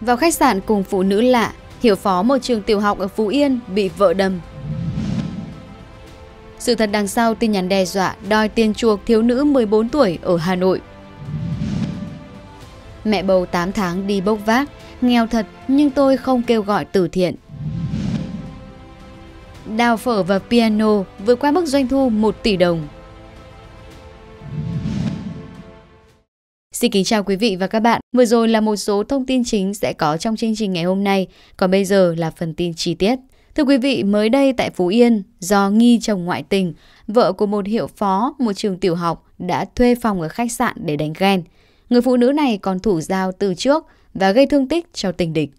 Vào khách sạn cùng phụ nữ lạ, hiểu phó một trường tiểu học ở Phú Yên bị vợ đâm. Sự thật đằng sau tin nhắn đe dọa đòi tiền chuộc thiếu nữ 14 tuổi ở Hà Nội. Mẹ bầu 8 tháng đi bốc vác, nghèo thật nhưng tôi không kêu gọi từ thiện. Đào phở và piano vượt qua mức doanh thu 1 tỷ đồng. Xin kính chào quý vị và các bạn. Vừa rồi là một số thông tin chính sẽ có trong chương trình ngày hôm nay. Còn bây giờ là phần tin chi tiết. Thưa quý vị, mới đây tại Phú Yên, do nghi chồng ngoại tình, vợ của một hiệu phó một trường tiểu học đã thuê phòng ở khách sạn để đánh ghen. Người phụ nữ này còn thủ giao từ trước và gây thương tích cho tình địch.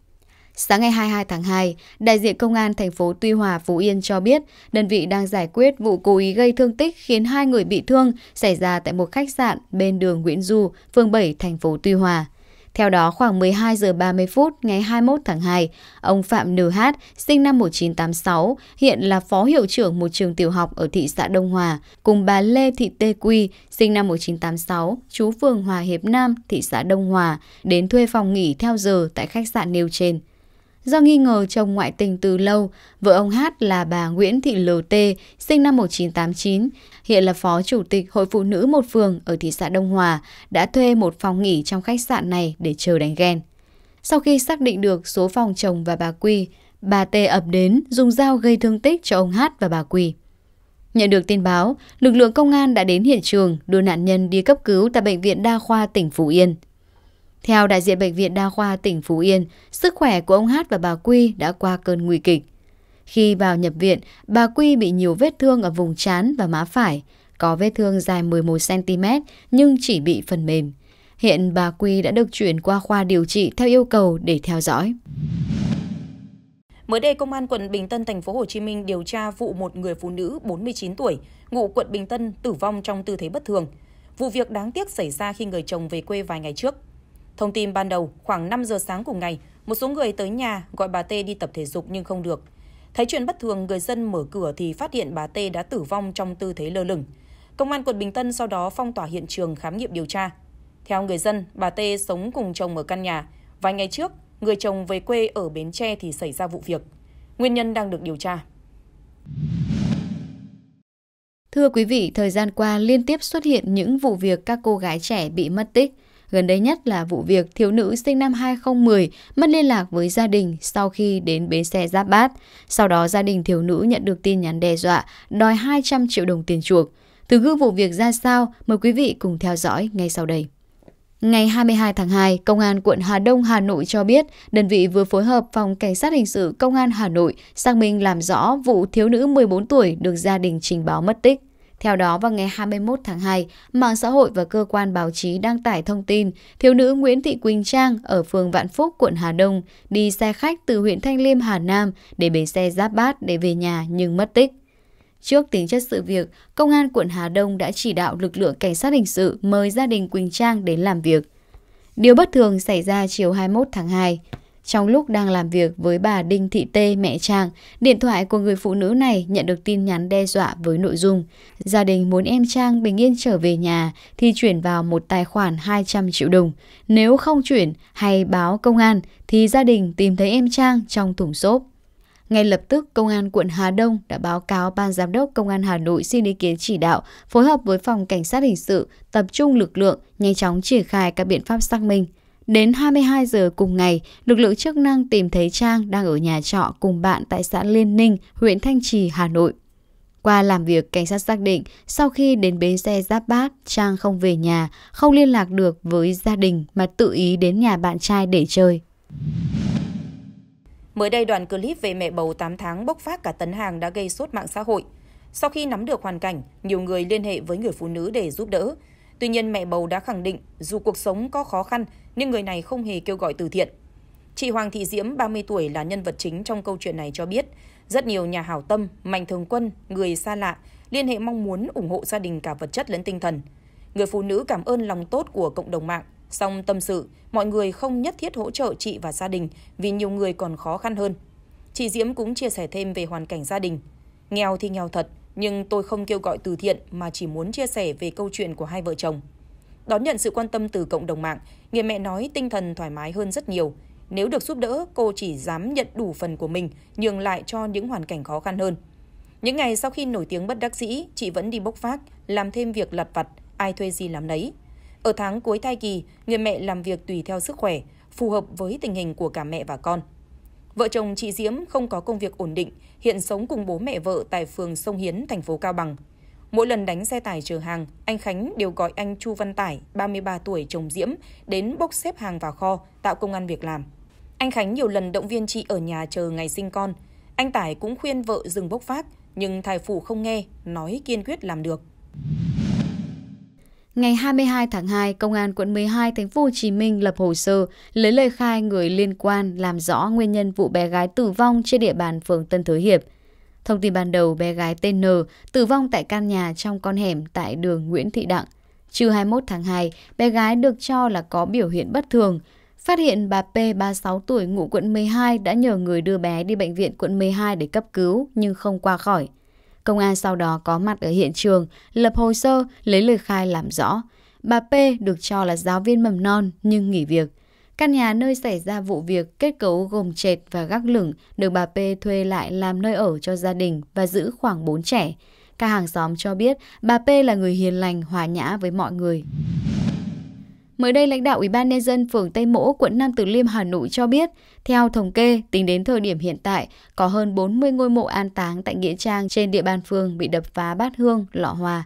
Sáng ngày 22 tháng 2, đại diện công an thành phố Tuy Hòa, Phú Yên cho biết đơn vị đang giải quyết vụ cố ý gây thương tích khiến hai người bị thương xảy ra tại một khách sạn bên đường Nguyễn Du, phường 7, thành phố Tuy Hòa. Theo đó, khoảng 12 giờ 30 phút ngày 21 tháng 2, ông Phạm Nừ Hát, sinh năm 1986, hiện là phó hiệu trưởng một trường tiểu học ở thị xã Đông Hòa, cùng bà Lê Thị Tê Quy, sinh năm 1986, chú phường Hòa Hiệp Nam, thị xã Đông Hòa, đến thuê phòng nghỉ theo giờ tại khách sạn nêu trên. Do nghi ngờ chồng ngoại tình từ lâu, vợ ông Hát là bà Nguyễn Thị LT, sinh năm 1989, hiện là phó chủ tịch Hội Phụ Nữ một phường ở thị xã Đông Hòa, đã thuê một phòng nghỉ trong khách sạn này để chờ đánh ghen. Sau khi xác định được số phòng chồng và bà Quy, bà T ập đến dùng dao gây thương tích cho ông Hát và bà Quy. Nhận được tin báo, lực lượng công an đã đến hiện trường đưa nạn nhân đi cấp cứu tại Bệnh viện Đa khoa tỉnh Phú Yên. Theo đại diện Bệnh viện Đa khoa tỉnh Phú Yên, sức khỏe của ông Hát và bà Quy đã qua cơn nguy kịch. Khi vào nhập viện, bà Quy bị nhiều vết thương ở vùng trán và má phải, có vết thương dài 11cm nhưng chỉ bị phần mềm. Hiện bà Quy đã được chuyển qua khoa điều trị theo yêu cầu để theo dõi. Mới đây, Công an quận Bình Tân, thành phố Hồ Chí Minh điều tra vụ một người phụ nữ 49 tuổi, ngụ quận Bình Tân, tử vong trong tư thế bất thường. Vụ việc đáng tiếc xảy ra khi người chồng về quê vài ngày trước. Thông tin ban đầu, khoảng 5 giờ sáng cùng ngày, một số người tới nhà gọi bà Tê đi tập thể dục nhưng không được. Thấy chuyện bất thường, người dân mở cửa thì phát hiện bà Tê đã tử vong trong tư thế lơ lửng. Công an quận Bình Tân sau đó phong tỏa hiện trường khám nghiệm điều tra. Theo người dân, bà Tê sống cùng chồng ở căn nhà. Vài ngày trước, người chồng về quê ở Bến Tre thì xảy ra vụ việc. Nguyên nhân đang được điều tra. Thưa quý vị, thời gian qua liên tiếp xuất hiện những vụ việc các cô gái trẻ bị mất tích. Gần đây nhất là vụ việc thiếu nữ sinh năm 2010 mất liên lạc với gia đình sau khi đến bến xe Giáp Bát. Sau đó gia đình thiếu nữ nhận được tin nhắn đe dọa, đòi 200 triệu đồng tiền chuộc. Từ gư vụ việc ra sao, mời quý vị cùng theo dõi ngay sau đây. Ngày 22 tháng 2, Công an quận Hà Đông, Hà Nội cho biết, đơn vị vừa phối hợp Phòng Cảnh sát Hình sự Công an Hà Nội xác minh làm rõ vụ thiếu nữ 14 tuổi được gia đình trình báo mất tích. Theo đó, vào ngày 21 tháng 2, mạng xã hội và cơ quan báo chí đăng tải thông tin thiếu nữ Nguyễn Thị Quỳnh Trang ở phường Vạn Phúc, quận Hà Đông đi xe khách từ huyện Thanh Liêm, Hà Nam để bến xe Giáp Bát để về nhà nhưng mất tích. Trước tính chất sự việc, Công an quận Hà Đông đã chỉ đạo lực lượng cảnh sát hình sự mời gia đình Quỳnh Trang đến làm việc. Điều bất thường xảy ra chiều 21 tháng 2. Trong lúc đang làm việc với bà Đinh Thị Tê mẹ Trang, điện thoại của người phụ nữ này nhận được tin nhắn đe dọa với nội dung Gia đình muốn em Trang bình yên trở về nhà thì chuyển vào một tài khoản 200 triệu đồng. Nếu không chuyển hay báo công an thì gia đình tìm thấy em Trang trong thùng xốp. Ngay lập tức, Công an quận Hà Đông đã báo cáo Ban Giám đốc Công an Hà Nội xin ý kiến chỉ đạo, phối hợp với Phòng Cảnh sát Hình sự, tập trung lực lượng, nhanh chóng triển khai các biện pháp xác minh. Đến 22 giờ cùng ngày, lực lượng chức năng tìm thấy Trang đang ở nhà trọ cùng bạn tại xã Liên Ninh, huyện Thanh Trì, Hà Nội. Qua làm việc, cảnh sát xác định sau khi đến bến xe Giáp Bát, Trang không về nhà, không liên lạc được với gia đình mà tự ý đến nhà bạn trai để chơi. Mới đây, đoạn clip về mẹ bầu 8 tháng bốc phát cả tấn hàng đã gây sốt mạng xã hội. Sau khi nắm được hoàn cảnh, nhiều người liên hệ với người phụ nữ để giúp đỡ. Tuy nhiên, mẹ bầu đã khẳng định dù cuộc sống có khó khăn nhưng người này không hề kêu gọi từ thiện. Chị Hoàng Thị Diễm, 30 tuổi là nhân vật chính trong câu chuyện này cho biết, rất nhiều nhà hảo tâm, mạnh thường quân, người xa lạ liên hệ mong muốn ủng hộ gia đình cả vật chất lẫn tinh thần. Người phụ nữ cảm ơn lòng tốt của cộng đồng mạng, song tâm sự, mọi người không nhất thiết hỗ trợ chị và gia đình vì nhiều người còn khó khăn hơn. Chị Diễm cũng chia sẻ thêm về hoàn cảnh gia đình. Nghèo thì nghèo thật, nhưng tôi không kêu gọi từ thiện mà chỉ muốn chia sẻ về câu chuyện của hai vợ chồng. Đón nhận sự quan tâm từ cộng đồng mạng, người mẹ nói tinh thần thoải mái hơn rất nhiều. Nếu được giúp đỡ, cô chỉ dám nhận đủ phần của mình, nhường lại cho những hoàn cảnh khó khăn hơn. Những ngày sau khi nổi tiếng bất đắc dĩ, chị vẫn đi bốc phát, làm thêm việc lặt vặt, ai thuê gì làm nấy. Ở tháng cuối thai kỳ, người mẹ làm việc tùy theo sức khỏe, phù hợp với tình hình của cả mẹ và con. Vợ chồng chị Diễm không có công việc ổn định, hiện sống cùng bố mẹ vợ tại phường Sông Hiến, thành phố Cao Bằng. Mỗi lần đánh xe tải chở hàng, anh Khánh đều gọi anh Chu Văn Tải, 33 tuổi, chồng Diễm, đến bốc xếp hàng vào kho, tạo công an việc làm. Anh Khánh nhiều lần động viên chị ở nhà chờ ngày sinh con. Anh Tải cũng khuyên vợ dừng bốc phát, nhưng thai phụ không nghe, nói kiên quyết làm được. Ngày 22 tháng 2, Công an quận 12 thành phố Hồ Chí Minh lập hồ sơ lấy lời khai người liên quan làm rõ nguyên nhân vụ bé gái tử vong trên địa bàn phường Tân Thới Hiệp – Thông tin ban đầu bé gái tên N tử vong tại căn nhà trong con hẻm tại đường Nguyễn Thị Đặng. Trưa 21 tháng 2, bé gái được cho là có biểu hiện bất thường. Phát hiện bà P, 36 tuổi, ngụ quận 12 đã nhờ người đưa bé đi bệnh viện quận 12 để cấp cứu nhưng không qua khỏi. Công an sau đó có mặt ở hiện trường, lập hồ sơ, lấy lời khai làm rõ. Bà P được cho là giáo viên mầm non nhưng nghỉ việc. Căn nhà nơi xảy ra vụ việc kết cấu gồm trệt và gác lửng được bà P thuê lại làm nơi ở cho gia đình và giữ khoảng 4 trẻ. Các hàng xóm cho biết bà P là người hiền lành, hòa nhã với mọi người. Mới đây, lãnh đạo Ủy ban nhân dân phường Tây Mỗ, quận Nam Từ Liêm, Hà Nội cho biết, theo thống kê, tính đến thời điểm hiện tại, có hơn 40 ngôi mộ an táng tại nghĩa trang trên địa bàn phường bị đập phá bát hương, lọ hòa.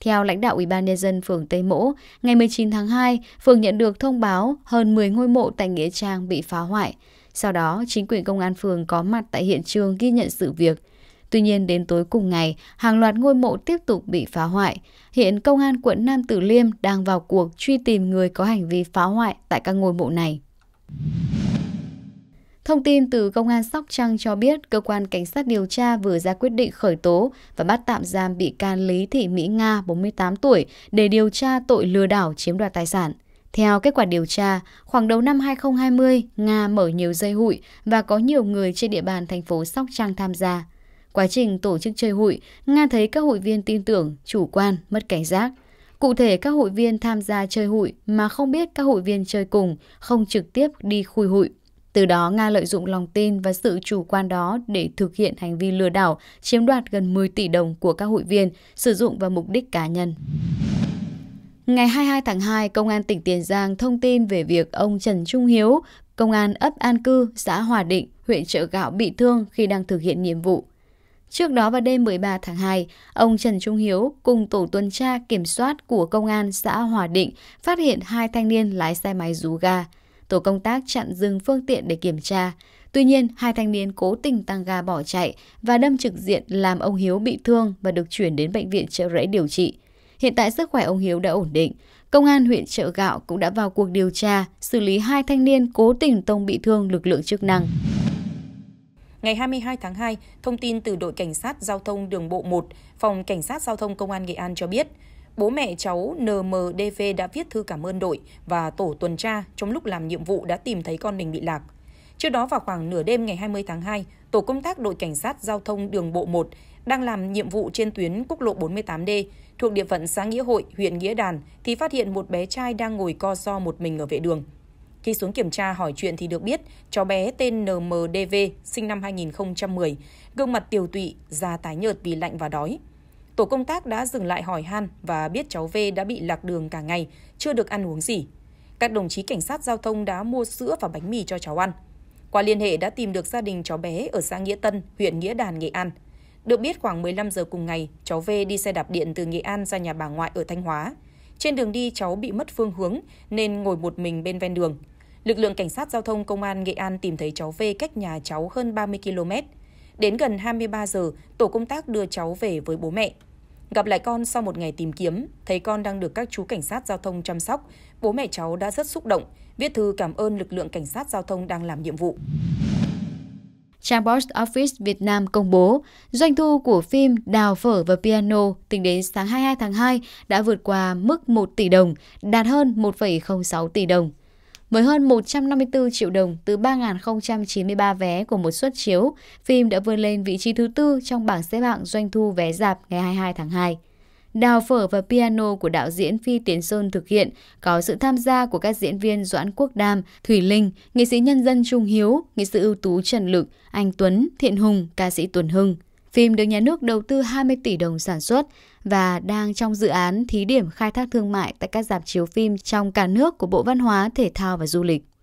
Theo lãnh đạo ủy ban nhân dân phường Tây Mỗ, ngày 19 tháng 2, phường nhận được thông báo hơn 10 ngôi mộ tại Nghĩa Trang bị phá hoại. Sau đó, chính quyền công an phường có mặt tại hiện trường ghi nhận sự việc. Tuy nhiên, đến tối cùng ngày, hàng loạt ngôi mộ tiếp tục bị phá hoại. Hiện công an quận Nam Tử Liêm đang vào cuộc truy tìm người có hành vi phá hoại tại các ngôi mộ này. Thông tin từ Công an Sóc Trăng cho biết cơ quan cảnh sát điều tra vừa ra quyết định khởi tố và bắt tạm giam bị can Lý Thị Mỹ Nga, 48 tuổi, để điều tra tội lừa đảo chiếm đoạt tài sản. Theo kết quả điều tra, khoảng đầu năm 2020, Nga mở nhiều dây hụi và có nhiều người trên địa bàn thành phố Sóc Trăng tham gia. Quá trình tổ chức chơi hụi, Nga thấy các hội viên tin tưởng, chủ quan, mất cảnh giác. Cụ thể các hội viên tham gia chơi hụi mà không biết các hội viên chơi cùng, không trực tiếp đi khui hụi. Từ đó Nga lợi dụng lòng tin và sự chủ quan đó để thực hiện hành vi lừa đảo chiếm đoạt gần 10 tỷ đồng của các hội viên sử dụng vào mục đích cá nhân. Ngày 22 tháng 2, Công an tỉnh Tiền Giang thông tin về việc ông Trần Trung Hiếu, Công an ấp An Cư, xã Hòa Định, huyện Trợ Gạo bị thương khi đang thực hiện nhiệm vụ. Trước đó vào đêm 13 tháng 2, ông Trần Trung Hiếu cùng tổ tuần tra kiểm soát của công an xã Hòa Định phát hiện hai thanh niên lái xe máy rú ga tổ công tác chặn dừng phương tiện để kiểm tra. Tuy nhiên, hai thanh niên cố tình tăng ga bỏ chạy và đâm trực diện làm ông Hiếu bị thương và được chuyển đến bệnh viện trợ rẫy điều trị. Hiện tại sức khỏe ông Hiếu đã ổn định. Công an huyện Trợ Gạo cũng đã vào cuộc điều tra, xử lý hai thanh niên cố tình tông bị thương lực lượng chức năng. Ngày 22 tháng 2, thông tin từ đội cảnh sát giao thông đường bộ 1, phòng cảnh sát giao thông công an Nghệ An cho biết, Bố mẹ cháu NMDV đã viết thư cảm ơn đội và tổ tuần tra trong lúc làm nhiệm vụ đã tìm thấy con mình bị lạc. Trước đó vào khoảng nửa đêm ngày 20 tháng 2, tổ công tác đội cảnh sát giao thông đường bộ 1 đang làm nhiệm vụ trên tuyến quốc lộ 48D thuộc địa phận xã Nghĩa Hội, huyện Nghĩa Đàn thì phát hiện một bé trai đang ngồi co so một mình ở vệ đường. Khi xuống kiểm tra hỏi chuyện thì được biết cháu bé tên NMDV sinh năm 2010, gương mặt tiều tụy, da tái nhợt vì lạnh và đói. Tổ công tác đã dừng lại hỏi han và biết cháu V đã bị lạc đường cả ngày, chưa được ăn uống gì. Các đồng chí cảnh sát giao thông đã mua sữa và bánh mì cho cháu ăn. Qua liên hệ đã tìm được gia đình cháu bé ở xã Nghĩa Tân, huyện Nghĩa Đàn, Nghệ An. Được biết khoảng 15 giờ cùng ngày, cháu V đi xe đạp điện từ Nghệ An ra nhà bà ngoại ở Thanh Hóa. Trên đường đi cháu bị mất phương hướng nên ngồi một mình bên ven đường. Lực lượng cảnh sát giao thông công an Nghệ An tìm thấy cháu V cách nhà cháu hơn 30 km. Đến gần 23 giờ, tổ công tác đưa cháu về với bố mẹ. Gặp lại con sau một ngày tìm kiếm, thấy con đang được các chú cảnh sát giao thông chăm sóc, bố mẹ cháu đã rất xúc động, viết thư cảm ơn lực lượng cảnh sát giao thông đang làm nhiệm vụ. Trang Box Office Việt Nam công bố, doanh thu của phim Đào Phở và Piano tính đến sáng 22 tháng 2 đã vượt qua mức 1 tỷ đồng, đạt hơn 1,06 tỷ đồng với hơn 154 triệu đồng từ 3.093 vé của một suất chiếu, phim đã vươn lên vị trí thứ tư trong bảng xếp hạng doanh thu vé dạp ngày 22 tháng 2. Đào phở và piano của đạo diễn Phi Tiến Sơn thực hiện có sự tham gia của các diễn viên Doãn Quốc Đam, Thủy Linh, nghệ sĩ nhân dân Trung Hiếu, nghệ sĩ ưu tú Trần Lực, Anh Tuấn, Thiện Hùng, ca sĩ Tuần Hưng. Phim được nhà nước đầu tư 20 tỷ đồng sản xuất và đang trong dự án thí điểm khai thác thương mại tại các dạp chiếu phim trong cả nước của Bộ Văn hóa, Thể thao và Du lịch.